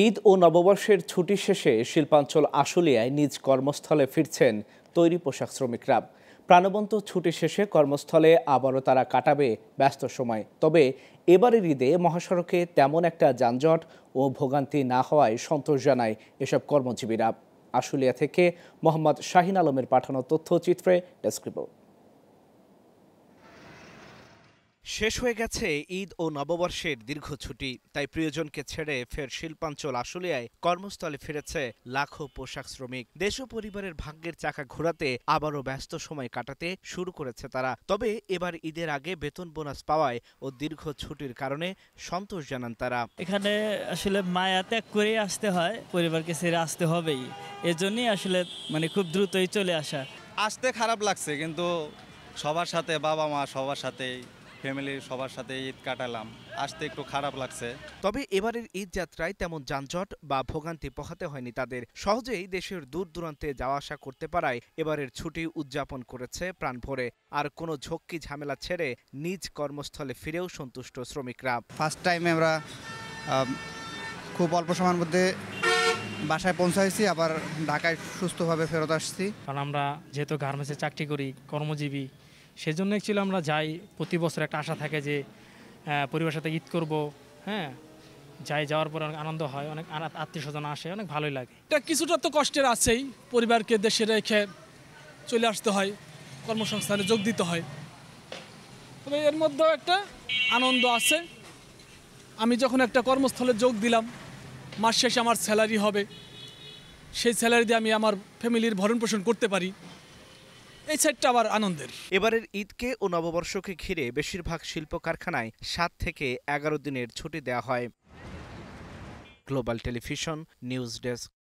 ঈদ ও নববর্ষের ছুটি শেষে শিল্পাঞ্চল আশুলিয়ায় নিজ কর্মস্থলে ফিরছেন তৈরি পোশাক শ্রমিকরা প্রাণবন্ত ছুটি শেষে কর্মস্থলে আবারও তারা কাটাবে ব্যস্ত সময় তবে এবারের ঈদে মহাসড়কে তেমন একটা যানজট ও ভোগান্তি না হওয়ায় সন্তোষ জানায় এসব কর্মজীবীরা আশুলিয়া থেকে মোহাম্মদ শাহিন আলমের পাঠানো তথ্যচিত্রে ডেস্ক রিপোর্ট শেষ হয়ে গেছে ঈদ ও নববর্ষের দীর্ঘ ছুটি তাই প্রিয়জনকে ছেড়ে ফের শিল্পাঞ্চল আশুলিয়ায় কর্মস্থলে ফিরেছে লাখো পোশাক শ্রমিক দেশ ও পরিবারের ভাগ্যের চাকা ঘোরাতে আবারও ব্যস্ত সময় কাটাতে শুরু করেছে তারা তবে এবার ঈদের আগে বেতন বোনাস পাওয়ায় ও দীর্ঘ ছুটির কারণে সন্তোষ জানান তারা এখানে আসলে মায়া ত্যাগ করেই আসতে হয় পরিবারকে ছেড়ে আসতে হবেই এজন্যই আসলে মানে খুব দ্রুতই চলে আসা আসতে খারাপ লাগছে কিন্তু সবার সাথে বাবা মা সবার সাথেই ফ্যামিলির সবার সাথে ঈদ কাটালাম আসতে একটু খারাপ লাগছে তবে এবারের ঈদ যাত্রায় তেমন যানজট বা ভোগান্তি পোহাতে হয়নি তাদের সহজেই দেশের দূর দূরান্তে যাওয়া আসা করতে পারায় এবারের ছুটি উদযাপন করেছে প্রাণ ভরে আর কোনো ঝক্কি ঝামেলা ছেড়ে নিজ কর্মস্থলে ফিরেও সন্তুষ্ট শ্রমিকরা ফার্স্ট টাইম আমরা খুব অল্প সময়ের মধ্যে বাসায় পৌঁছাইছি আবার ঢাকায় সুস্থভাবে ফেরত আসছি কারণ আমরা যেহেতু গার্মেন্টসে চাকরি করি কর্মজীবী সেজন্য অ্যাকচুয়ালি আমরা যাই প্রতি বছর একটা আশা থাকে যে পরিবারের সাথে ঈদ করবো হ্যাঁ যাই যাওয়ার পরে অনেক আনন্দ হয় অনেক আত্মীয় স্বজন আসে অনেক ভালোই লাগে এটা কিছুটা তো কষ্টের আছেই পরিবারকে দেশে রেখে চলে আসতে হয় কর্মসংস্থানে যোগ দিতে হয় তবে এর মধ্যেও একটা আনন্দ আছে আমি যখন একটা কর্মস্থলে যোগ দিলাম মাস শেষে আমার স্যালারি হবে সেই স্যালারি দিয়ে আমি আমার ফ্যামিলির ভরণ পোষণ করতে পারি এই সাইডটা আবার আনন্দের এবারের ঈদকে ও নববর্ষকে ঘিরে বেশিরভাগ শিল্প কারখানায় সাত থেকে এগারো দিনের ছুটি দেওয়া হয় গ্লোবাল টেলিভিশন নিউজ ডেস্ক